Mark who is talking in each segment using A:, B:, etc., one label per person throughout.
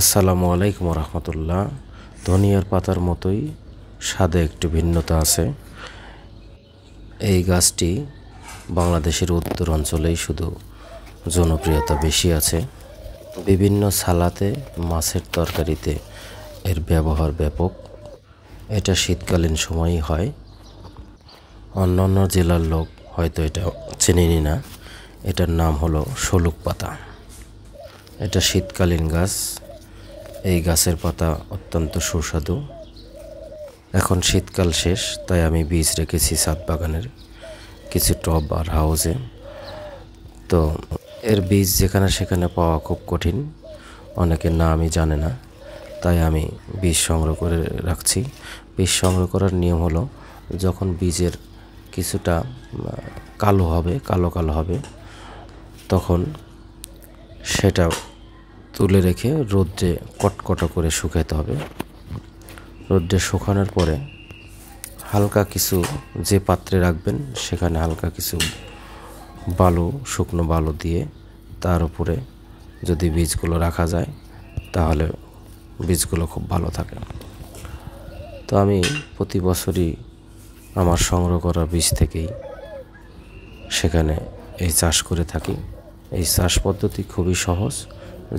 A: আসসালামু আলাইকুম রহমতুল্লাহ ধনিয়ার পাতার মতোই স্বাদে একটি ভিন্নতা আছে এই গাছটি বাংলাদেশের উত্তর অঞ্চলেই শুধু জনপ্রিয়তা বেশি আছে বিভিন্ন সালাতে মাছের তরকারিতে এর ব্যবহার ব্যাপক এটা শীতকালীন সময়ই হয় অন্যান্য জেলার লোক হয়তো এটা চেনেনি না এটার নাম হলো শোলুক পাতা এটা শীতকালীন গাছ এই গাছের পাতা অত্যন্ত সুস্বাদু এখন শীতকাল শেষ তাই আমি বীজ রেখেছি সাত বাগানের কিছু টব আর হাউসে তো এর বীজ যেখানে সেখানে পাওয়া খুব কঠিন না আমি জানে না তাই আমি বীজ সংগ্রহ করে রাখছি বীজ সংগ্রহ করার নিয়ম হলো যখন বীজের কিছুটা কালো হবে কালো কালো হবে তখন সেটা তুলে রেখে রোদ্রে কটকটা করে শুকাইতে হবে রোদ্রে শুকানোর পরে হালকা কিছু যে পাত্রে রাখবেন সেখানে হালকা কিছু বালু শুকনো বালু দিয়ে তার উপরে যদি বীজগুলো রাখা যায় তাহলে বীজগুলো খুব ভালো থাকে তো আমি প্রতি বছরই আমার সংগ্রহ করা বীজ থেকেই সেখানে এই চাষ করে থাকি এই চাষ পদ্ধতি খুবই সহজ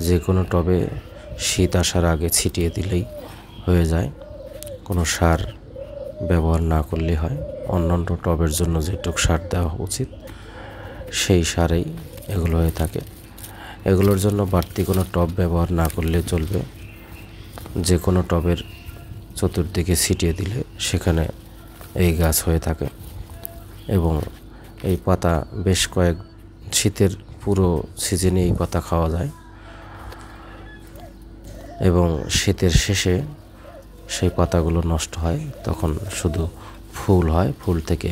A: যে কোনো টবে শীত আসার আগে ছিটিয়ে দিলেই হয়ে যায় কোনো সার ব্যবহার না করলে হয় অন্যান্য টবের জন্য যেটুক সার দেওয়া উচিত সেই সারেই এগুলো হয়ে থাকে এগুলোর জন্য বাড়তি কোনো টব ব্যবহার না করলে চলবে যে কোনো টবের চতুর্দিকে ছিটিয়ে দিলে সেখানে এই গাছ হয়ে থাকে এবং এই পাতা বেশ কয়েক শীতের পুরো সিজনে এই পাতা খাওয়া যায় এবং শীতের শেষে সেই পাতাগুলো নষ্ট হয় তখন শুধু ফুল হয় ফুল থেকে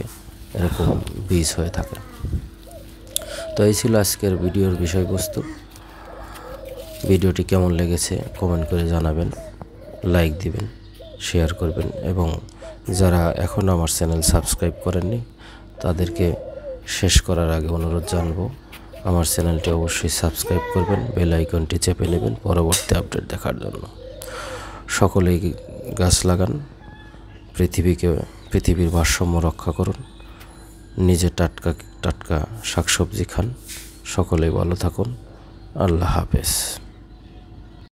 A: এরকম বীজ হয়ে থাকে তো এই ছিল আজকের ভিডিওর বিষয়বস্তু ভিডিওটি কেমন লেগেছে কমেন্ট করে জানাবেন লাইক দিবেন শেয়ার করবেন এবং যারা এখন আমার চ্যানেল সাবস্ক্রাইব করেননি তাদেরকে শেষ করার আগে অনুরোধ জানবো আমার চ্যানেলটি অবশ্যই সাবস্ক্রাইব করবেন বেল আইকনটি চেপে নেবেন পরবর্তী আপডেট দেখার জন্য সকলেই গাছ লাগান পৃথিবীকে পৃথিবীর ভারসাম্য রক্ষা করুন নিজে টাটকা টাটকা শাকসবজি খান সকলেই ভালো থাকুন আল্লাহ হাফেজ